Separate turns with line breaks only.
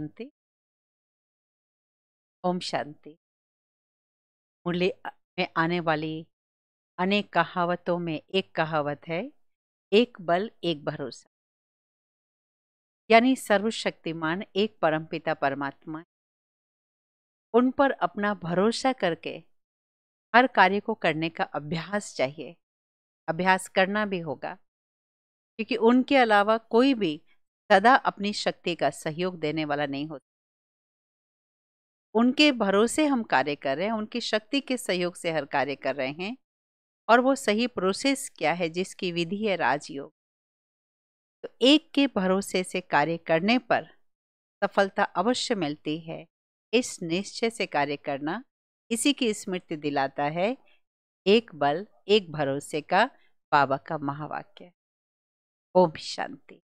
शांति ओम शांति मुरली
में आने वाली अनेक कहावतों में एक कहावत है एक बल एक भरोसा यानी सर्वशक्तिमान एक परमपिता परमात्मा उन पर अपना भरोसा करके हर कार्य को करने का अभ्यास चाहिए अभ्यास करना भी होगा क्योंकि उनके अलावा कोई भी सदा अपनी शक्ति का सहयोग देने वाला नहीं होता उनके भरोसे हम कार्य कर रहे हैं उनकी शक्ति के सहयोग से हर कार्य कर रहे हैं और वो सही प्रोसेस क्या है जिसकी विधि है राजयोग तो एक के भरोसे से कार्य करने पर सफलता अवश्य मिलती है इस निश्चय से कार्य करना इसी की स्मृति दिलाता है एक बल एक भरोसे का बाबा का महावाक्य
ओम शांति